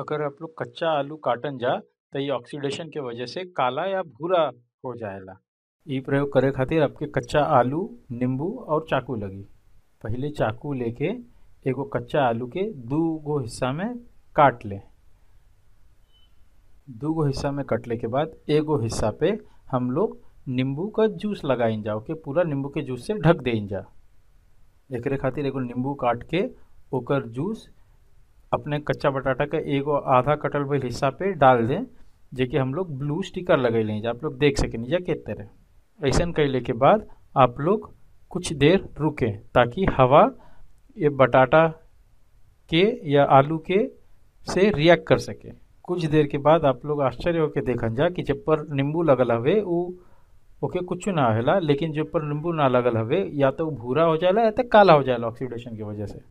अगर आप लोग कच्चा आलू काटन जा तो ये ऑक्सीडेशन के वजह से काला या भूरा हो जाएगा ये प्रयोग करे खातिर आपके कच्चा आलू नींबू और चाकू लगी पहले चाकू लेके वो कच्चा आलू के दू गो हिस्सा में काट ले दो गो हिस्सा में कटले के बाद एगो हिस्सा पे हम लोग नींबू का जूस लगाइन जाओ के पूरा नींबू के जूस से ढक दे जा एक खातिर एगो नींबू काट के ओकर जूस अपने कच्चा बटाटा का एक और आधा कटल बल हिस्सा पे डाल हम्म। दें जो कि हम लोग ब्लू स्टिकर लगे लें आप लोग देख सकें या कहते तरह ऐसा कैले के बाद आप लोग कुछ देर रुकें ताकि हवा ये बटाटा के या आलू के से रिएक्ट कर सके कुछ देर के बाद आप लोग आश्चर्य होकर देखा जा कि जब पर नींबू लगल हवे वो ओके कुछ ना होला लेकिन जब पर नींबू ना लगल हवे या तो भूरा हो जाला या तो काला हो जाला ऑक्सीडेशन की वजह से